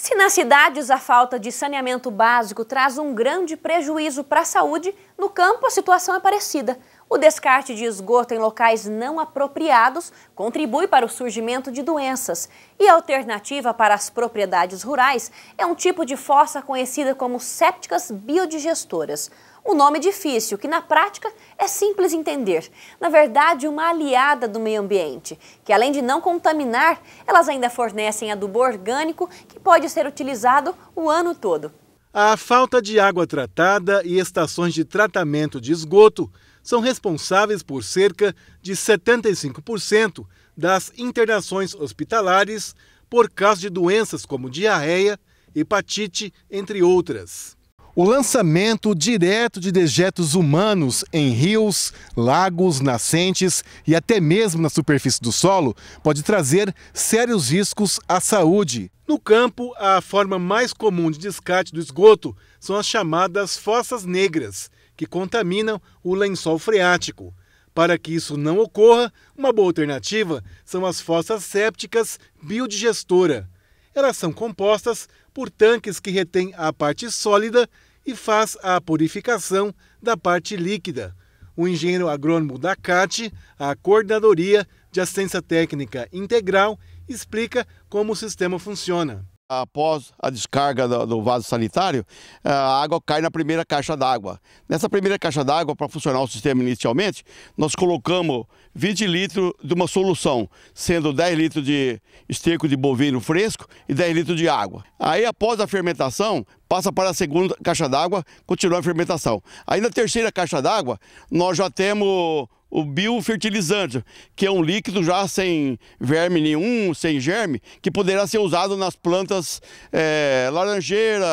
Se nas cidades a falta de saneamento básico traz um grande prejuízo para a saúde, no campo a situação é parecida. O descarte de esgoto em locais não apropriados contribui para o surgimento de doenças. E a alternativa para as propriedades rurais é um tipo de fossa conhecida como sépticas biodigestoras. Um nome difícil, que na prática é simples entender. Na verdade, uma aliada do meio ambiente, que além de não contaminar, elas ainda fornecem adubo orgânico que pode ser utilizado o ano todo. A falta de água tratada e estações de tratamento de esgoto são responsáveis por cerca de 75% das internações hospitalares por causa de doenças como diarreia, hepatite, entre outras. O lançamento direto de dejetos humanos em rios, lagos, nascentes e até mesmo na superfície do solo pode trazer sérios riscos à saúde. No campo, a forma mais comum de descarte do esgoto são as chamadas fossas negras, que contaminam o lençol freático. Para que isso não ocorra, uma boa alternativa são as fossas sépticas biodigestora. Elas são compostas por tanques que retêm a parte sólida e faz a purificação da parte líquida. O engenheiro agrônomo da CAT, a Coordenadoria de Assistência Técnica Integral, explica como o sistema funciona. Após a descarga do vaso sanitário, eh, a água cai na primeira caixa d'água. Nessa primeira caixa d'água, para funcionar o sistema inicialmente, nós colocamos 20 litros de uma solução, sendo 10 litros de esterco de bovino fresco e 10 litros de água. Aí, após a fermentação, passa para a segunda caixa d'água, continua a fermentação. Aí, na terceira caixa d'água, nós já temos o biofertilizante, que é um líquido já sem verme nenhum, sem germe, que poderá ser usado nas plantas é, laranjeira,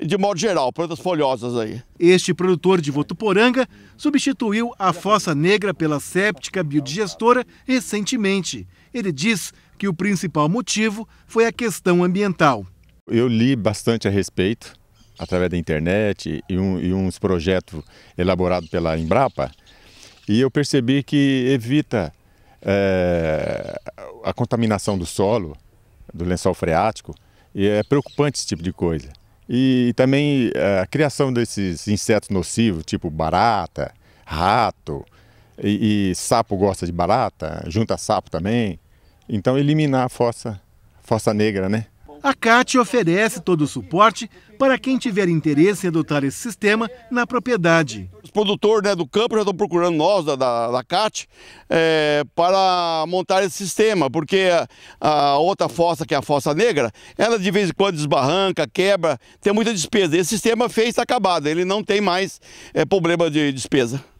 de modo geral, plantas folhosas aí. Este produtor de Votuporanga substituiu a fossa negra pela séptica biodigestora recentemente. Ele diz que o principal motivo foi a questão ambiental. Eu li bastante a respeito, através da internet e, um, e uns projetos elaborados pela Embrapa, e eu percebi que evita é, a contaminação do solo, do lençol freático, e é preocupante esse tipo de coisa. E, e também é, a criação desses insetos nocivos, tipo barata, rato, e, e, sapo gosta de barata, junta sapo também. Então eliminar a fossa, fossa negra, né? A CAT oferece todo o suporte para quem tiver interesse em adotar esse sistema na propriedade. Os produtores né, do campo já estão procurando nós, da, da, da CAT, é, para montar esse sistema, porque a, a, outra fossa, que é a fossa negra, ela de vez em quando desbarranca, quebra, tem muita despesa. Esse sistema fez, está acabado, ele não tem mais é, problema de despesa.